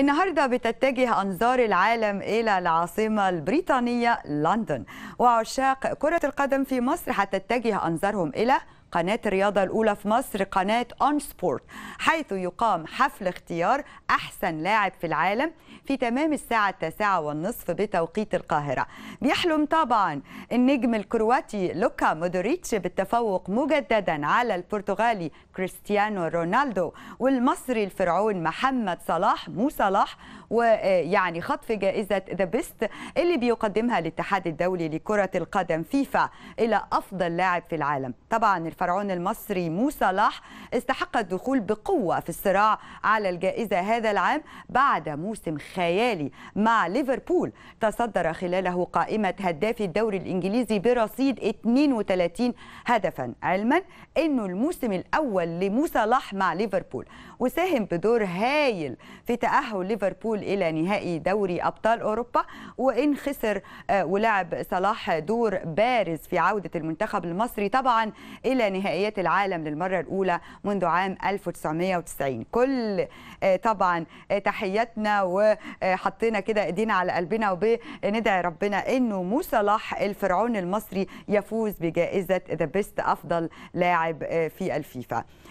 النهارده بتتجه انظار العالم الى العاصمه البريطانيه لندن وعشاق كره القدم في مصر حتتجه انظارهم الى قناة الرياضة الأولى في مصر قناة أون سبورت حيث يقام حفل اختيار أحسن لاعب في العالم في تمام الساعة التاسعة والنصف بتوقيت القاهرة بيحلم طبعا النجم الكرواتي لوكا مودريتش بالتفوق مجددا على البرتغالي كريستيانو رونالدو والمصري الفرعون محمد صلاح مو صلاح ويعني خطف جائزة ذا بيست اللي بيقدمها الاتحاد الدولي لكرة القدم فيفا إلى أفضل لاعب في العالم طبعا الفرعون المصري موسى صلاح استحق الدخول بقوة في الصراع على الجائزة هذا العام بعد موسم خيالي مع ليفربول تصدر خلاله قائمة هدافي الدوري الإنجليزي برصيد 32 هدفا علما أنه الموسم الأول لموسى صلاح مع ليفربول وساهم بدور هايل في تأهل ليفربول الوصول إلى نهائي دوري أبطال أوروبا وإن خسر آه، ولعب صلاح دور بارز في عودة المنتخب المصري طبعا إلى نهائيات العالم للمرة الأولى منذ عام 1990 كل آه، طبعا آه، تحياتنا وحطينا كده ايدينا على قلبنا وبندعي ربنا انه مو صلاح الفرعون المصري يفوز بجائزه ذا بيست افضل لاعب في الفيفا